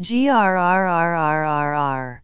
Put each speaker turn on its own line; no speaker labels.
GRRRRRR